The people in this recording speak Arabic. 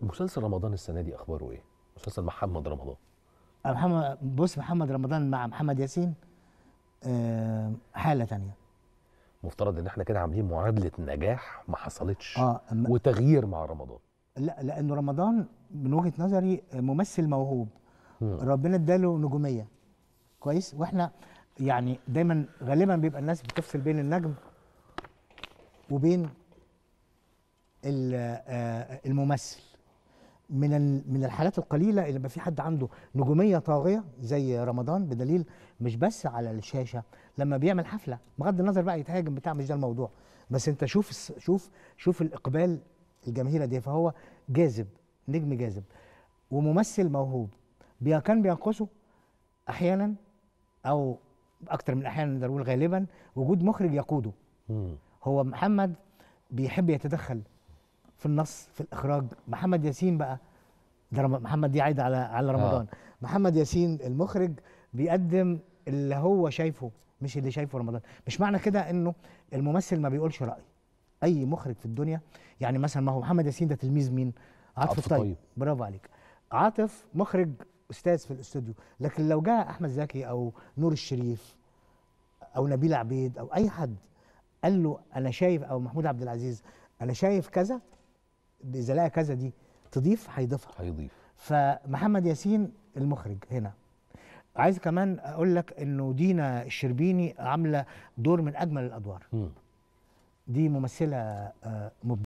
مسلسل رمضان السنه دي اخباره ايه؟ مسلسل محمد رمضان محمد بص محمد رمضان مع محمد ياسين آه، حاله تانية مفترض ان احنا كده عاملين معادله نجاح ما حصلتش آه وتغيير مع رمضان لا لانه رمضان من وجهه نظري آه، ممثل موهوب مم. ربنا اداله نجوميه كويس واحنا يعني دايما غالبا بيبقى الناس بتفصل بين النجم وبين آه، الممثل من من الحالات القليله اللي بقى في حد عنده نجوميه طاغيه زي رمضان بدليل مش بس على الشاشه لما بيعمل حفله بغض النظر بقى يتهاجم بتاع مش ده الموضوع بس انت شوف شوف شوف الاقبال الجماهير دي إيه. فهو جاذب نجم جاذب وممثل موهوب كان بينقصه احيانا او اكتر من احيانا نقدر نقول غالبا وجود مخرج يقوده هو محمد بيحب يتدخل في النص في الاخراج محمد ياسين بقى ده محمد دي عايده على على آه. رمضان آه. محمد ياسين المخرج بيقدم اللي هو شايفه مش اللي شايفه رمضان مش معنى كده انه الممثل ما بيقولش راي اي مخرج في الدنيا يعني مثلا ما هو محمد ياسين ده تلميذ مين عاطف طيب. طيب. برافو عليك عاطف مخرج استاذ في الاستوديو لكن لو جاء احمد زكي او نور الشريف او نبيل عبيد او اي حد قال له انا شايف او محمود عبد العزيز انا شايف كذا بزلاقه كذا دي تضيف هيضيفها هيضيف فمحمد ياسين المخرج هنا عايز كمان اقول لك انه دينا الشربيني عامله دور من اجمل الادوار م. دي ممثله آه، مبدعه